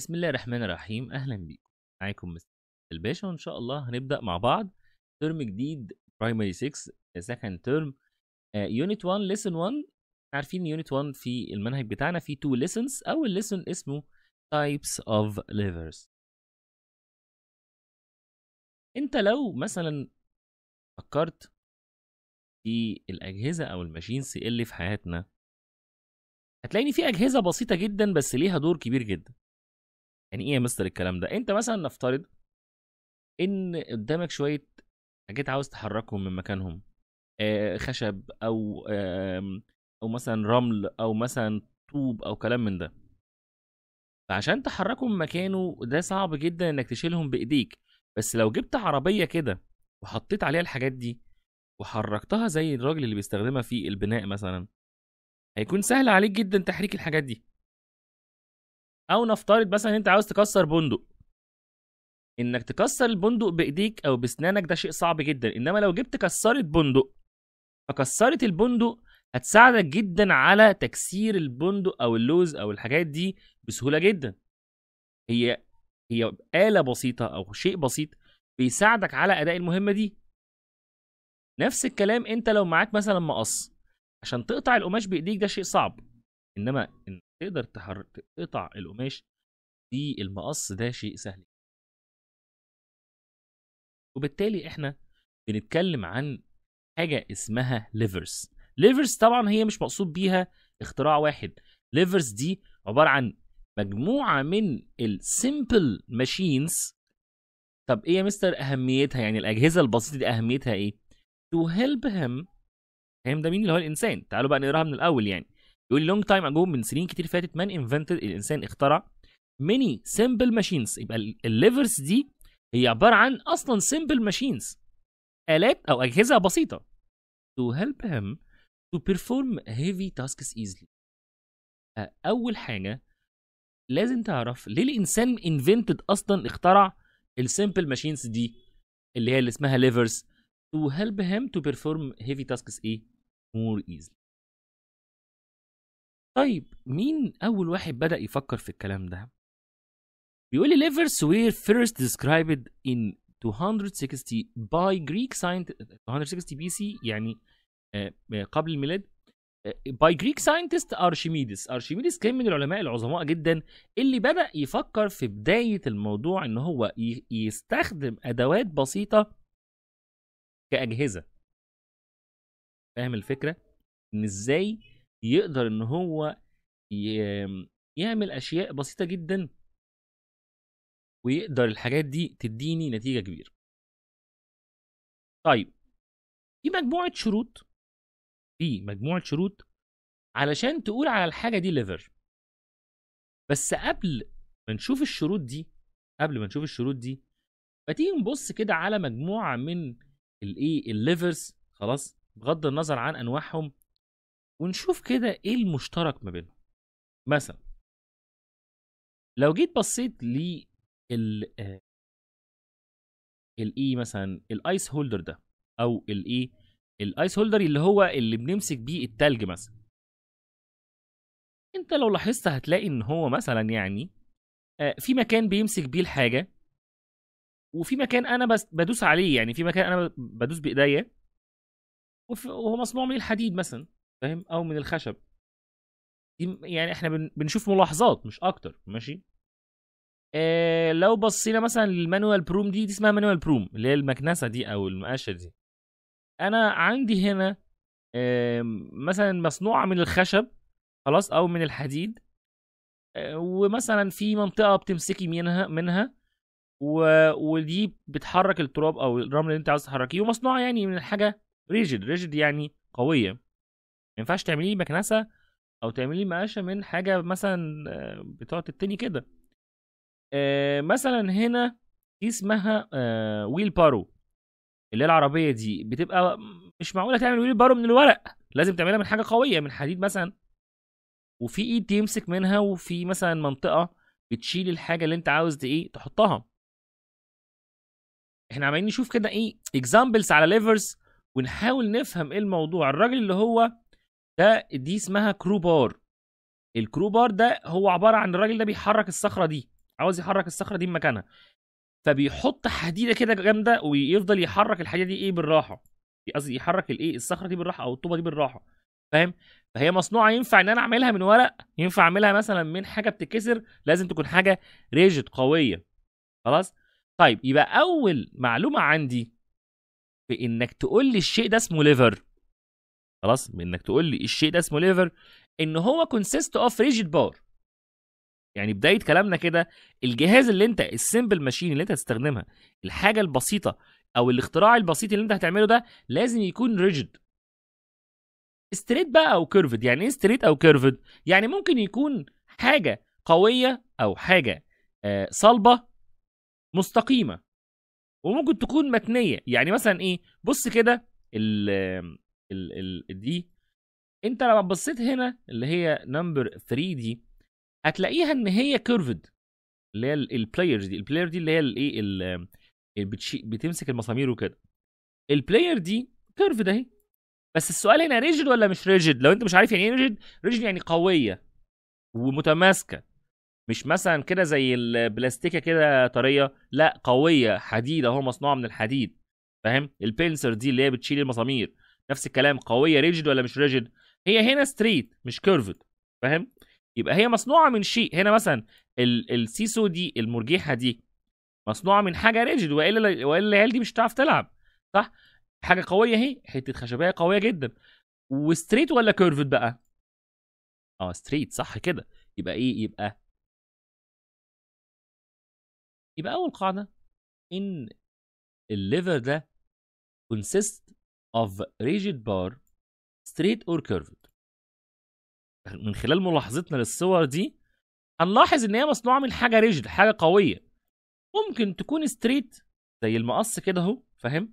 بسم الله الرحمن الرحيم اهلا بيكم معاكم مستر الباشا وان شاء الله هنبدا مع بعض ترم جديد برايمري 6 سكند ترم يونت 1 ليسن 1 عارفين يونت 1 في المنهج بتاعنا في 2 ليسنز اول ليسن اسمه تايبس اوف ليفرز انت لو مثلا فكرت في الاجهزه او الماشينز اللي في حياتنا هتلاقيني في اجهزه بسيطه جدا بس ليها دور كبير جدا يعني ايه يا مستر الكلام ده انت مثلا نفترض ان قدامك شويه حاجات عاوز تحركهم من مكانهم خشب او آمم، او مثلا رمل او مثلا طوب او كلام من ده فعشان تحركهم من مكانه ده صعب جدا انك تشيلهم بايديك بس لو جبت عربيه كده وحطيت عليها الحاجات دي وحركتها زي الراجل اللي بيستخدمها في البناء مثلا هيكون سهل عليك جدا تحريك الحاجات دي او نفترض مثلا ان انت عاوز تكسر بندق انك تكسر البندق بايديك او بسنانك ده شيء صعب جدا انما لو جبت كسرت بندق فكسرت البندق هتساعدك جدا على تكسير البندق او اللوز او الحاجات دي بسهوله جدا هي هي آلة بسيطة أو شيء بسيط بيساعدك على أداء المهمة دي نفس الكلام أنت لو معاك مثلا مقص عشان تقطع القماش بإيديك ده شيء صعب إنما إن تقدر تقطع القماش بالمقص ده شيء سهل وبالتالي احنا بنتكلم عن حاجه اسمها ليفرز ليفرز طبعا هي مش مقصود بيها اختراع واحد ليفرز دي عباره عن مجموعه من السيمبل ماشينز طب ايه يا مستر اهميتها يعني الاجهزه البسيطه دي اهميتها ايه تو هيلب هيم هيم ده مين اللي هو الانسان تعالوا بقى نقراها من الاول يعني يقول لونج تايم اجو من سنين كتير فاتت مان انفنتد الانسان اخترع ميني سيمبل ماشينز يبقى الليفرز دي هي عباره عن اصلا سيمبل ماشينز الات او اجهزه بسيطه to help him to perform heavy tasks easily آه، اول حاجه لازم تعرف ليه الانسان انفنتد اصلا اخترع السيمبل ماشينز دي اللي هي اللي اسمها ليفرز to help him to perform heavy tasks ايه more easily طيب مين أول واحد بدأ يفكر في الكلام ده؟ بيقول لي ليفرز وير first described in 260 by Greek scientists 260 بي سي يعني آه، آه، قبل الميلاد آه، by Greek scientist أرشميدس أرشميدس كان من العلماء العظماء جدا اللي بدأ يفكر في بداية الموضوع إن هو يستخدم أدوات بسيطة كأجهزة فاهم الفكرة؟ إن إزاي يقدر ان هو يعمل اشياء بسيطه جدا ويقدر الحاجات دي تديني نتيجه كبيره طيب في مجموعه شروط في مجموعه شروط علشان تقول على الحاجه دي ليفر بس قبل ما نشوف الشروط دي قبل ما نشوف الشروط دي ما تيجي نبص كده على مجموعه من الايه الليفرز خلاص بغض النظر عن انواعهم ونشوف كده ايه المشترك ما بينهم مثلا لو جيت بصيت ل ال آه، الاي e مثلا الايس هولدر ده او الايه الايس هولدر اللي هو اللي بنمسك بيه التلج مثلا انت لو لاحظت هتلاقي ان هو مثلا يعني آه، في مكان بيمسك بيه الحاجه وفي مكان انا بس بدوس عليه يعني في مكان انا بدوس بايديا وهو مصنوع من الحديد مثلا فاهم او من الخشب يعني احنا بنشوف ملاحظات مش اكتر ماشي آه لو بصينا مثلا للمانوال بروم دي دي اسمها مانوال بروم اللي هي المكنسه دي او المقاشه دي انا عندي هنا آه مثلا مصنوعه من الخشب خلاص او من الحديد آه ومثلا في منطقه بتمسكي منها منها و... ودي بتحرك التراب او الرمل اللي انت عاوز تحركيه ومصنوعه يعني من حاجه ريجيد ريجيد يعني قويه ما ينفعش تعمليه مكنسه او تعمليه مقاشه من حاجه مثلا آه، بتقعد تتني كده آه، مثلا هنا دي اسمها آه، ويل بارو اللي هي العربيه دي بتبقى مش معقوله تعمل ويل بارو من الورق لازم تعملها من حاجه قويه من حديد مثلا وفي ايد تمسك منها وفي مثلا منطقه بتشيل الحاجه اللي انت عاوز ايه تحطها احنا عمالين نشوف كده ايه اكزامبلز على ليفرز ونحاول نفهم ايه الموضوع الراجل اللي هو ده دي اسمها كرو بار الكرو بار ده هو عباره عن الراجل ده بيحرك الصخره دي عاوز يحرك الصخره دي مكانها فبيحط حديده كده جامده ويفضل يحرك الحديده دي ايه بالراحه قصدي يحرك الايه الصخره دي بالراحه او الطوبه دي بالراحه فاهم فهي مصنوعه ينفع ان انا اعملها من ورق ينفع اعملها مثلا من حاجه بتتكسر لازم تكون حاجه ريجيد قويه خلاص طيب يبقى اول معلومه عندي في انك تقول لي الشيء ده اسمه ليفر خلاص انك تقول لي الشيء ده اسمه ليفر ان هو كونسيست اوف ريجيد بار يعني بدايه كلامنا كده الجهاز اللي انت السمبل ماشين اللي انت هتستخدمها الحاجه البسيطه او الاختراع البسيط اللي انت هتعمله ده لازم يكون ريجيد ستريت بقى او كيرفد يعني ايه ستريت او كيرفد يعني ممكن يكون حاجه قويه او حاجه آه صلبه مستقيمه وممكن تكون متنيه يعني مثلا ايه بص كده ال ال دي انت لما بصيت هنا اللي هي نمبر 3 دي هتلاقيها ان هي كيرفد اللي هي البلاير دي البلاير دي اللي هي الايه بتمسك المسامير وكده البلاير دي كيرفد اهي بس السؤال هنا ريجيد ولا مش ريجيد لو انت مش عارف يعني ايه ريجيد ريجيد يعني قويه ومتماسكه مش مثلا كده زي البلاستيكه كده طريه لا قويه حديد اهو مصنوعه من الحديد فاهم البنسر دي اللي هي بتشيل المسامير نفس الكلام قويه ريجد ولا مش ريجد هي هنا ستريت مش كيرفد فاهم يبقى هي مصنوعه من شيء هنا مثلا السيسو دي المرجيحه دي مصنوعه من حاجه ريجد والا والا العيال دي مش هتعرف تلعب صح حاجه قويه اهي حته خشبيه قويه جدا وستريت ولا كيرفد بقى اه ستريت صح كده يبقى ايه يبقى يبقى اول قاعده ان الليفر ده كونسيست of rigid bar straight or curved من خلال ملاحظتنا للصور دي هنلاحظ ان هي مصنوعه من حاجه ريجيد حاجه قويه ممكن تكون ستريت زي المقص كده اهو فاهم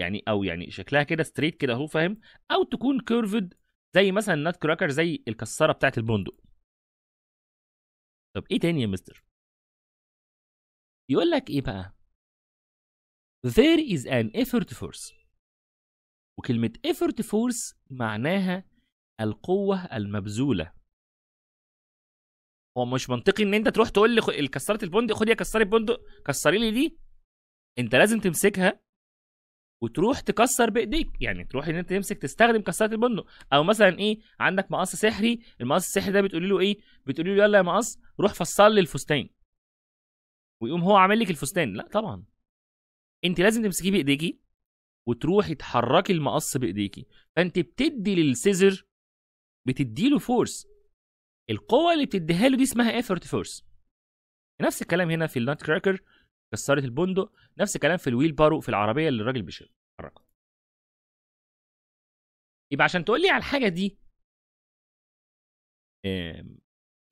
يعني او يعني شكلها كده ستريت كده اهو فاهم او تكون كيرفد زي مثلا النات كراكر زي الكساره بتاعه البندق طب ايه تاني يا مستر يقول لك ايه بقى there is an effort force وكلمة effort force معناها القوة المبذولة هو مش منطقي ان انت تروح تقول لي كسرت البندق خد يا كسري البندق كسري لي دي انت لازم تمسكها وتروح تكسر بايديك يعني تروح ان انت تمسك تستخدم كسرات البندق او مثلا ايه عندك مقص سحري المقص السحري ده بتقولي له ايه بتقولي له يلا يا مقص روح فصل لي الفستان ويقوم هو عامل لك الفستان لا طبعا انت لازم تمسكيه بايديكي وتروحي تحركي المقص بايديكي فانت بتدي للسيزر بتديله فورس القوه اللي بتديها له دي اسمها ايفورت فورس نفس الكلام هنا في النات كراكر كسرت البندق نفس الكلام في الويل بارو في العربيه اللي الراجل بيحركها يبقى عشان تقول لي على الحاجه دي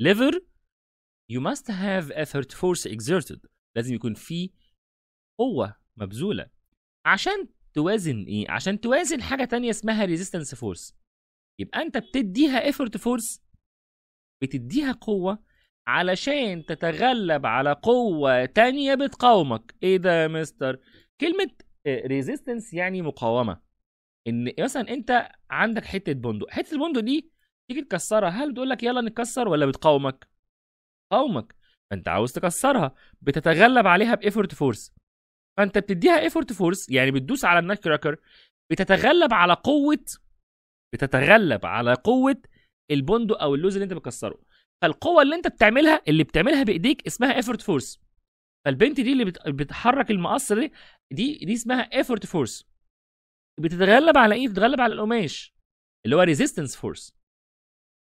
ليفر يو ماست هاف ايفورت فورس اكزيرتد لازم يكون في قوه مبذوله عشان توازن ايه عشان توازن حاجه تانية اسمها ريزيستنس فورس يبقى انت بتديها ايفورت فورس بتديها قوه علشان تتغلب على قوه تانية بتقاومك ايه ده يا مستر كلمه ريزيستنس آه، يعني مقاومه ان مثلا انت عندك حته بندق حته البندق دي تيجي تكسرها هل بتقول لك يلا نكسر ولا بتقاومك قاومك فانت عاوز تكسرها بتتغلب عليها بايفورت فورس فانت بتديها ايفورت فورس يعني بتدوس على النايت كراكر بتتغلب على قوه بتتغلب على قوه البندق او اللوز اللي انت بتكسره فالقوه اللي انت بتعملها اللي بتعملها بايديك اسمها ايفورت فورس فالبنت دي اللي بتحرك المقص دي دي دي اسمها ايفورت فورس بتتغلب على ايه بتتغلب على القماش اللي هو ريزيستنس فورس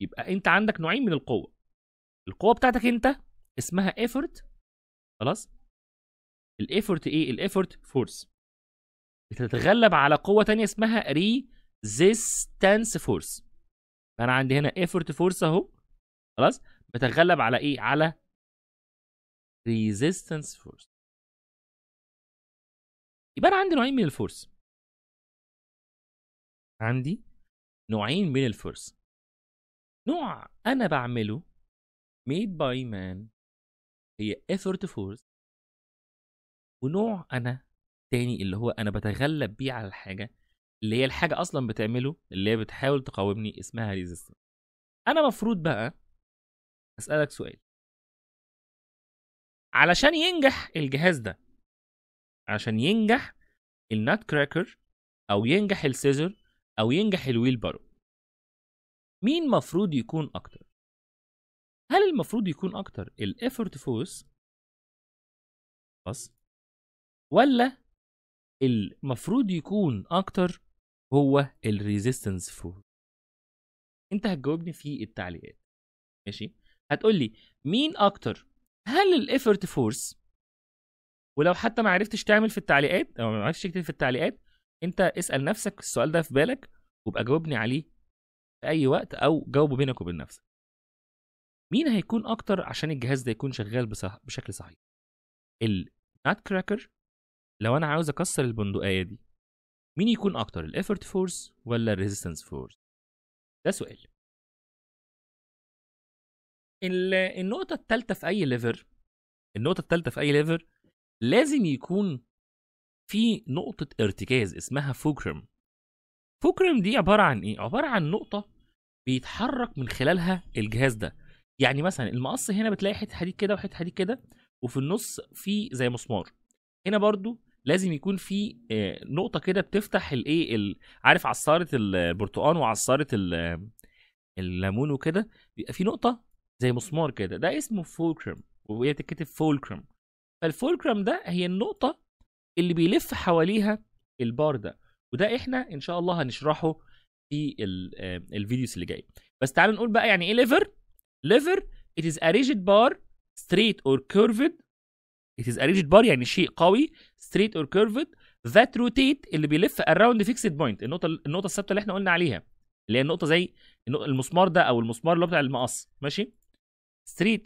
يبقى انت عندك نوعين من القوه القوه بتاعتك انت اسمها ايفورت خلاص الايفورت ايه الايفورت فورس بتتغلب على قوه تانية اسمها ريزيستانس فورس فانا عندي هنا ايفورت فورس اهو خلاص بتغلب على ايه على ريزيستانس فورس يبقى انا عندي نوعين من الفورس عندي نوعين من الفورس نوع انا بعمله ميد باي مان هي ايفورت فورس ونوع انا تاني اللي هو انا بتغلب بيه على الحاجه اللي هي الحاجه اصلا بتعمله اللي هي بتحاول تقاومني اسمها ريزيستنس انا مفروض بقى اسالك سؤال علشان ينجح الجهاز ده عشان ينجح النات كراكر او ينجح السيزر او ينجح الويل بارو مين مفروض يكون اكتر هل المفروض يكون اكتر الافورت فورس بس ولا المفروض يكون اكتر هو الريزيستنس فورس انت هتجاوبني في التعليقات ماشي هتقول لي مين اكتر هل الايفورت فورس ولو حتى ما عرفتش تعمل في التعليقات او ما عرفتش تكتب في التعليقات انت اسال نفسك السؤال ده في بالك وابقى جاوبني عليه في اي وقت او جاوبه بينك وبين نفسك مين هيكون اكتر عشان الجهاز ده يكون شغال بشكل صحيح النات كراكر لو انا عاوز اكسر البندقيه دي مين يكون اكتر الافورت فورس ولا الريزيستنس فورس ده سؤال النقطه الثالثه في اي ليفر النقطه الثالثه في اي ليفر لازم يكون في نقطه ارتكاز اسمها فوكرم فوكرم دي عباره عن ايه عباره عن نقطه بيتحرك من خلالها الجهاز ده يعني مثلا المقص هنا بتلاقي حته حديد كده وحته حديد كده وفي النص في زي مسمار هنا برضو لازم يكون في آه، نقطه كده بتفتح الايه عارف عصاره البرتقال وعصاره الليمون وكده بيبقى في نقطه زي مسمار كده ده اسمه فولكرم وهي تتكتب فولكرم فالفولكرم ده هي النقطه اللي بيلف حواليها البار ده وده احنا ان شاء الله هنشرحه في آه، الفيديوز اللي جايه بس تعالوا نقول بقى يعني ايه ليفر ليفر it is a rigid bar straight or curved It is a rigid bar يعني شيء قوي straight or curved that rotate اللي بيلف around fixed point النقطة النقطة الثابتة اللي احنا قلنا عليها اللي هي النقطة زي المسمار ده أو المسمار اللي هو بتاع المقص ماشي straight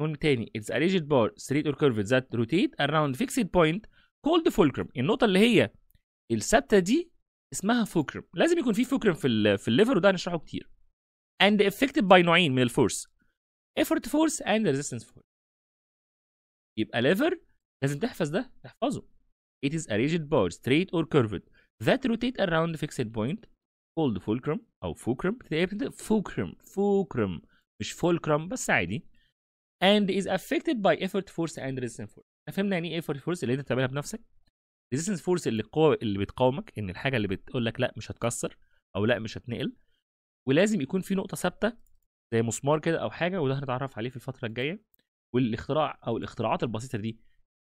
نقول تاني it's a rigid bar straight or curved that rotate around fixed point called fulcrum النقطة اللي هي الثابتة دي اسمها fulcrum لازم يكون في fulcrum في في الليفر وده هنشرحه كتير and affected by نوعين من الفورس effort force and resistance force يبقى ليفر لازم تحفظ ده تحفظه It is a rigid bar straight or curved that rotate around the fixed point called fulcrum أو fulcrum fulcrum fulcrum مش fulcrum بس عادي and is affected by effort force and resistance force فهمنا يعني ايه effort force اللي انت بتعملها بنفسك resistance force اللي القوة اللي بتقاومك ان الحاجة اللي بتقول لك لا مش هتكسر او لا مش هتنقل ولازم يكون في نقطة ثابتة زي مسمار كده او حاجة وده هنتعرف عليه في الفترة الجاية والاختراع او الاختراعات البسيطه دي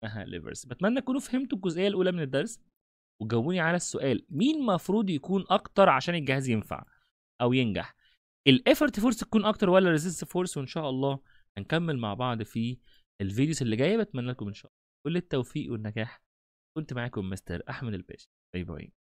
اسمها ليفرز بتمنى تكونوا فهمتوا الجزئيه الاولى من الدرس وجاوبوني على السؤال مين المفروض يكون اكتر عشان الجهاز ينفع او ينجح الافورت فورس تكون اكتر ولا الريزيست فورس وان شاء الله هنكمل مع بعض في الفيديوز اللي جايه بتمنى لكم ان شاء الله كل التوفيق والنجاح كنت معاكم مستر احمد الباشا باي باي